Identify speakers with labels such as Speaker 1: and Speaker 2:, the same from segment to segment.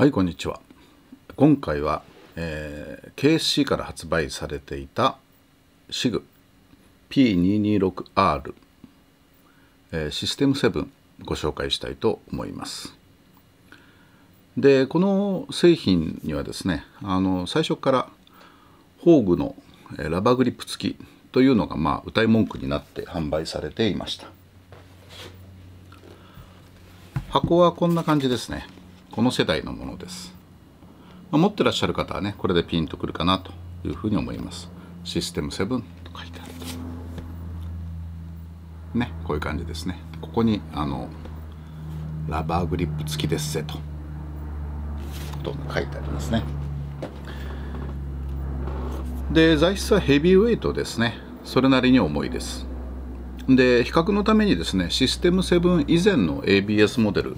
Speaker 1: はいこんにちは今回は、えー、KSC から発売されていた SIG P226R、えー、システム7ご紹介したいと思いますでこの製品にはですねあの最初から宝具のラバーグリップ付きというのがまあ歌い文句になって販売されていました箱はこんな感じですねこの世代のものです、まあ、持ってらっしゃる方はねこれでピンとくるかなというふうに思いますシステム7と書いてあるとねこういう感じですねここにあのラバーグリップ付きですぜとと書いてありますねで材質はヘビーウェイトですねそれなりに重いですで比較のためにですねシステム7以前の ABS モデル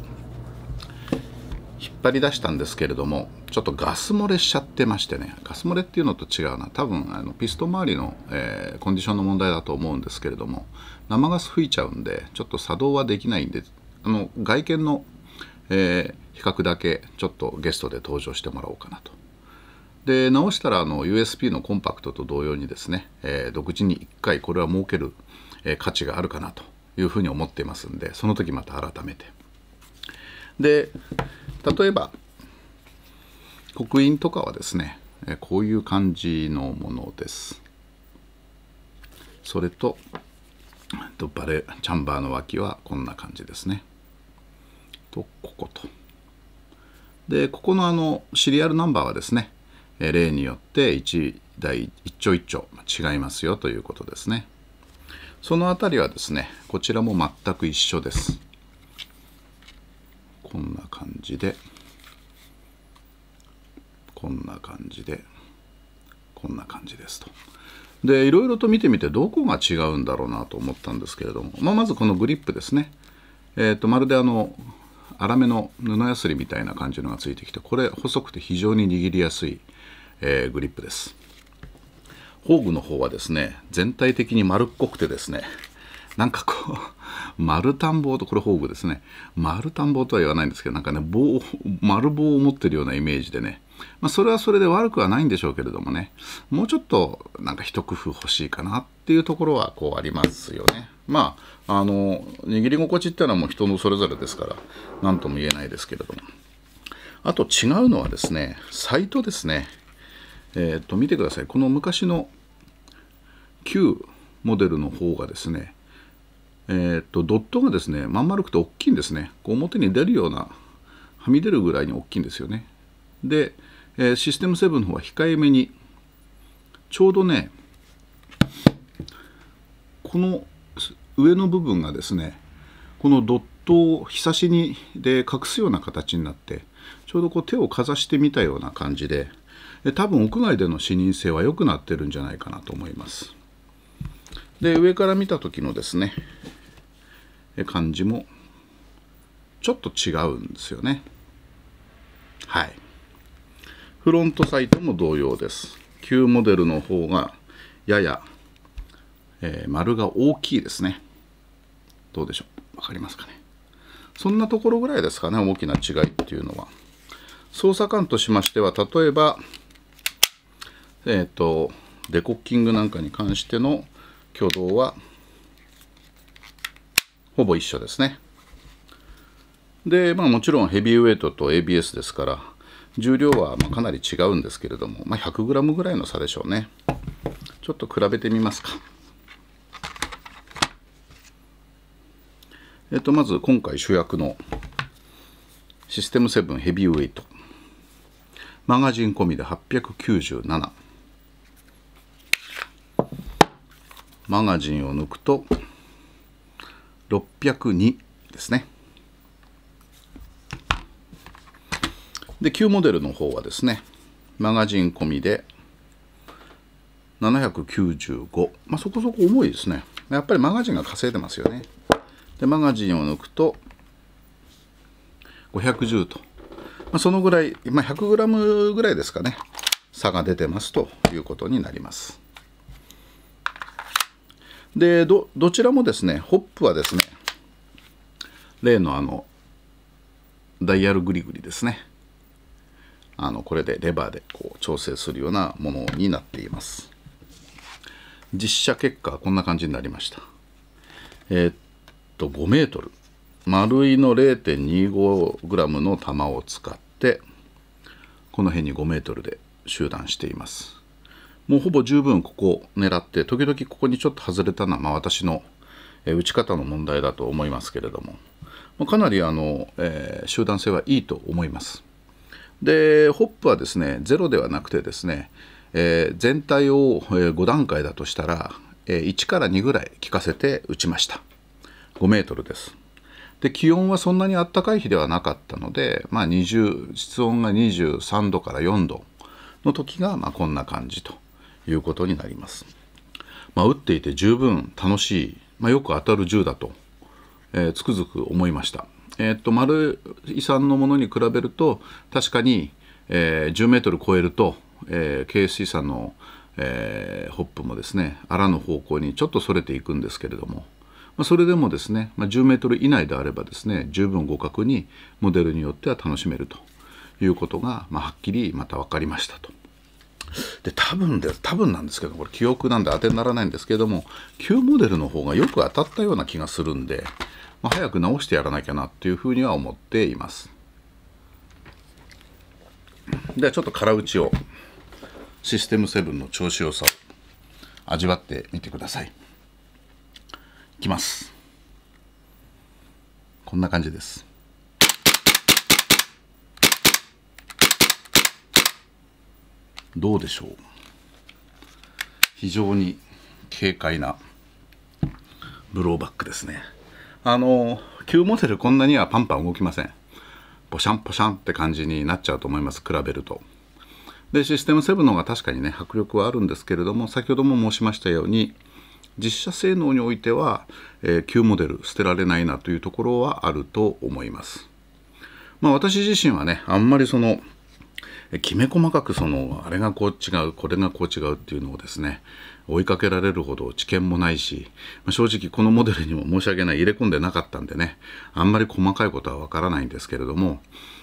Speaker 1: 張り出したんですけれどもちょっとガス漏れしちゃってましてねガス漏れっていうのと違うな多分あのピストン周りの、えー、コンディションの問題だと思うんですけれども生ガス吹いちゃうんでちょっと作動はできないんであの外見の、えー、比較だけちょっとゲストで登場してもらおうかなと。で直したらあの USB のコンパクトと同様にですね、えー、独自に1回これは設ける、え価値があるかなというふうに思っていますんでその時また改めて。で例えば刻印とかはですねこういう感じのものですそれとバレチャンバーの脇はこんな感じですねとこことでここのあのシリアルナンバーはですね例によって1台一丁一丁違いますよということですねその辺りはですねこちらも全く一緒ですこんな感じでこんな感じでこんな感じですと。でいろいろと見てみてどこが違うんだろうなと思ったんですけれども、まあ、まずこのグリップですね、えーと、まるであの粗めの布やすりみたいな感じのがついてきてこれ細くて非常に握りやすい、えー、グリップです宝具の方はですね全体的に丸っこくてですねなんかこう丸田んぼとこれ宝具ですね丸田んぼとは言わないんですけどなんかね棒丸棒を持ってるようなイメージでねまあ、それはそれで悪くはないんでしょうけれどもね、もうちょっとなんか一工夫欲しいかなっていうところはこうありますよね。まあ、あの、握り心地っていうのはもう人のそれぞれですから、何とも言えないですけれども。あと違うのはですね、サイトですね。えっ、と、見てください。この昔の旧モデルの方がですね、えー、っとドットがですねまん丸くて大きいんですねこう表に出るようなはみ出るぐらいに大きいんですよねで、えー、システム7の方は控えめにちょうどねこの上の部分がですねこのドットをひさしにで隠すような形になってちょうどこう手をかざしてみたような感じで多分屋外での視認性は良くなってるんじゃないかなと思います。で上から見た時のですね感じもちょっと違うんですよねはいフロントサイトも同様です旧モデルの方がやや、えー、丸が大きいですねどうでしょう分かりますかねそんなところぐらいですかね大きな違いっていうのは操作感としましては例えばえっ、ー、とデコッキングなんかに関しての挙動はほぼ一緒ですね。で、まあもちろんヘビーウェイトと ABS ですから、重量はまかなり違うんですけれども、まあ、100g ぐらいの差でしょうね。ちょっと比べてみますか。えっと、まず今回主役のシステム7ヘビーウェイト。マガジン込みで897。マガジンを抜くと602ですねで旧モデルの方はですねマガジン込みで795、まあ、そこそこ重いですねやっぱりマガジンが稼いでますよねでマガジンを抜くと510と、まあ、そのぐらい、まあ、100g ぐらいですかね差が出てますということになりますでどちらもですねホップはですね例のあのダイヤルグリグリですねあのこれでレバーでこう調整するようなものになっています実写結果はこんな感じになりましたえー、っと5メートル丸いの 0.25g の玉を使ってこの辺に5メートルで集団していますもうほぼ十分ここを狙って時々ここにちょっと外れたのは、まあ、私の打ち方の問題だと思いますけれども、まあ、かなりあの、えー、集団性はいいと思います。でホップはですねゼロではなくてですね、えー、全体を5段階だとしたら1から2ぐらい効かせて打ちました5メートルですで気温はそんなに暖かい日ではなかったので、まあ20室温が23度から4度の時がまあこんな感じということになります。まあ、打っていて十分楽しい、まあ、よく当たる銃だと、えー、つくづく思いました。えー、っと丸井さんのものに比べると確かに、えー、10メートル超えると、えー、KSC さんの、えー、ホップもですね荒の方向にちょっとそれていくんですけれども、まあ、それでもですね、まあ、10メートル以内であればですね十分互角にモデルによっては楽しめるということが、まあ、はっきりまた分かりましたと。で多分で多分なんですけどこれ記憶なんで当てにならないんですけども旧モデルの方がよく当たったような気がするんで、まあ、早く直してやらなきゃなっていうふうには思っていますではちょっと空打ちをシステム7の調子良さ味わってみてくださいいきますこんな感じですどうでしょう非常に軽快なブローバックですねあの旧モデルこんなにはパンパン動きませんポシャンポシャンって感じになっちゃうと思います比べるとでシステム7の方が確かにね迫力はあるんですけれども先ほども申しましたように実写性能においては、えー、旧モデル捨てられないなというところはあると思いますまあ私自身はねあんまりそのきめ細かくそのあれがこう違うこれがこう違うっていうのをですね追いかけられるほど知見もないし、まあ、正直このモデルにも申し訳ない入れ込んでなかったんでねあんまり細かいことはわからないんですけれども、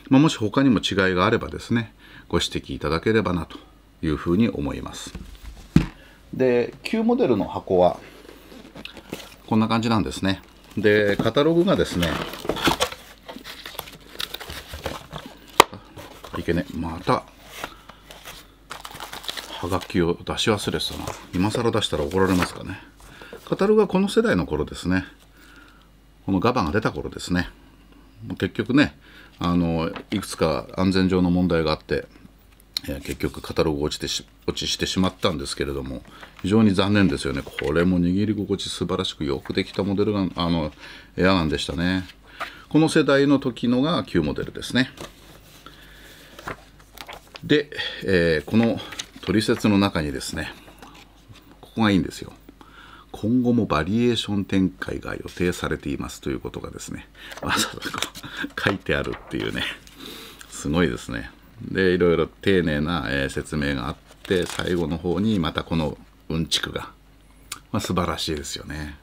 Speaker 1: まあ、もし他にも違いがあればですねご指摘いただければなというふうに思いますで旧モデルの箱はこんな感じなんですねでカタログがですねいけねまたはがきを出し忘れてたな今更出したら怒られますかねカタログはこの世代の頃ですねこのガバが出た頃ですね結局ねあのいくつか安全上の問題があって、え結局カタログ落ちてし落ちしてしまったんですけれども非常に残念ですよねこれも握り心地素晴らしくよくできたモデルがあのエアガンでしたねこの世代の時のが旧モデルですねで、えー、この取説の中にですねここがいいんですよ今後もバリエーション展開が予定されていますということがですねわざわざ書いてあるっていうねすごいですねでいろいろ丁寧な、えー、説明があって最後の方にまたこのうんちくが、まあ、素晴らしいですよね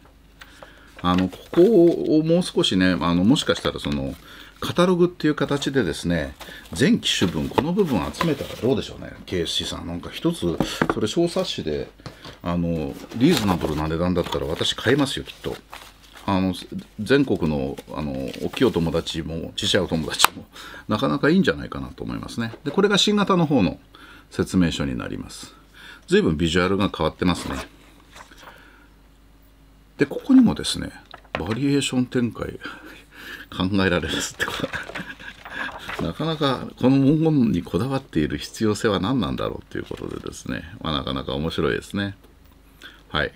Speaker 1: あのここをもう少しねあのもしかしたらそのカタログっていう形でですね、全機種分、この部分集めたらどうでしょうね、KSC さん。なんか一つ、それ小冊子で、あの、リーズナブルな値段だったら私買いますよ、きっと。あの、全国の、あの、大きいお友達も、小さいお友達も、なかなかいいんじゃないかなと思いますね。で、これが新型の方の説明書になります。随分ビジュアルが変わってますね。で、ここにもですね、バリエーション展開考えられますってこと なかなかこの文言にこだわっている必要性は何なんだろうということでですね、まあ、なかなか面白いですねはい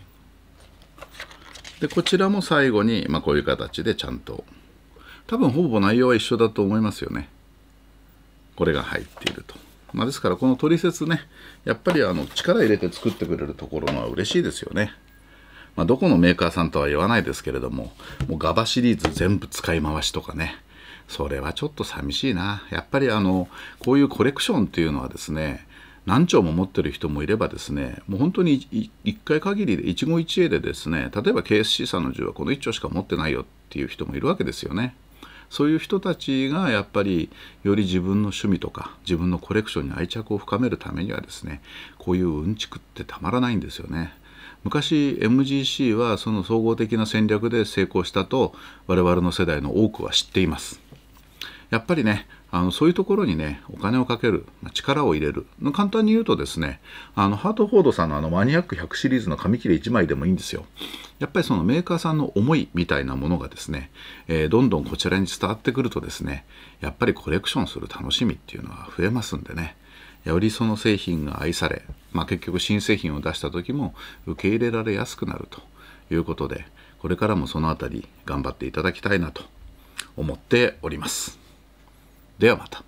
Speaker 1: でこちらも最後に、まあ、こういう形でちゃんと多分ほぼ内容は一緒だと思いますよねこれが入っていると、まあ、ですからこのトリセツねやっぱりあの力入れて作ってくれるところは嬉しいですよねまあ、どこのメーカーさんとは言わないですけれども、もうガバシリーズ全部使い回しとかね、それはちょっと寂しいな。やっぱりあの、こういうコレクションっていうのはですね、何丁も持ってる人もいればですね、もう本当に1回限りで、一期一会でですね、例えば KSC さんの銃はこの1丁しか持ってないよっていう人もいるわけですよね。そういう人たちがやっぱりより自分の趣味とか自分のコレクションに愛着を深めるためにはですね、こういううんちくってたまらないんですよね。昔 MGC はその総合的な戦略で成功したと我々の世代の多くは知っていますやっぱりねあのそういうところにねお金をかける力を入れる簡単に言うとですねあのハートフォードさんのあのマニアック100シリーズの紙切れ1枚でもいいんですよやっぱりそのメーカーさんの思いみたいなものがですね、えー、どんどんこちらに伝わってくるとですねやっぱりコレクションする楽しみっていうのは増えますんでねよりその製品が愛され、まあ、結局新製品を出した時も受け入れられやすくなるということでこれからもその辺り頑張っていただきたいなと思っております。ではまた。